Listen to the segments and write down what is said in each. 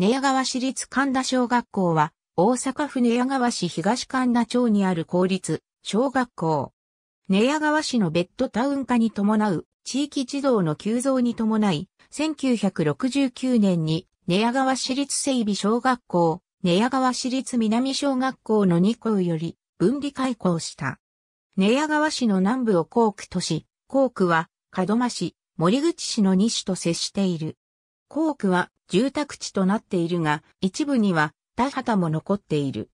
寝屋川市立神田小学校は、大阪府寝屋川市東神田町にある公立小学校。寝屋川市のベッドタウン化に伴う地域児童の急増に伴い、1969年に寝屋川市立整備小学校、寝屋川市立南小学校の2校より分離開校した。寝屋川市の南部を校区とし、校区は門真市、森口市の2市と接している。校区は住宅地となっているが、一部には田畑も残っている。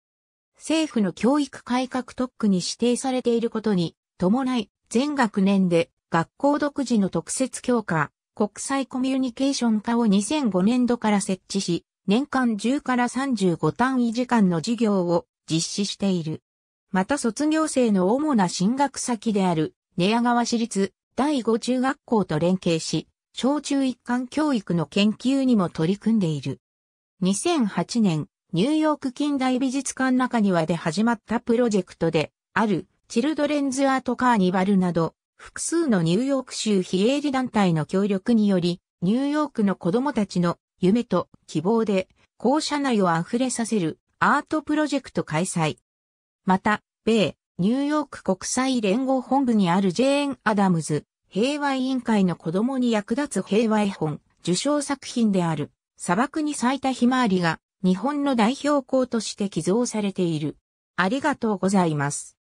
政府の教育改革特区に指定されていることに伴い、全学年で学校独自の特設教科、国際コミュニケーション科を2005年度から設置し、年間10から35単位時間の授業を実施している。また卒業生の主な進学先である、寝屋川市立第5中学校と連携し、小中一貫教育の研究にも取り組んでいる。2008年、ニューヨーク近代美術館中庭で始まったプロジェクトで、ある、チルドレンズアートカーニバルなど、複数のニューヨーク州非営利団体の協力により、ニューヨークの子供たちの夢と希望で、校舎内を溢れさせるアートプロジェクト開催。また、米、ニューヨーク国際連合本部にあるジェーン・アダムズ平和委員会の子供に役立つ平和絵本、受賞作品である、砂漠に咲いたひまわりが、日本の代表校として寄贈されている。ありがとうございます。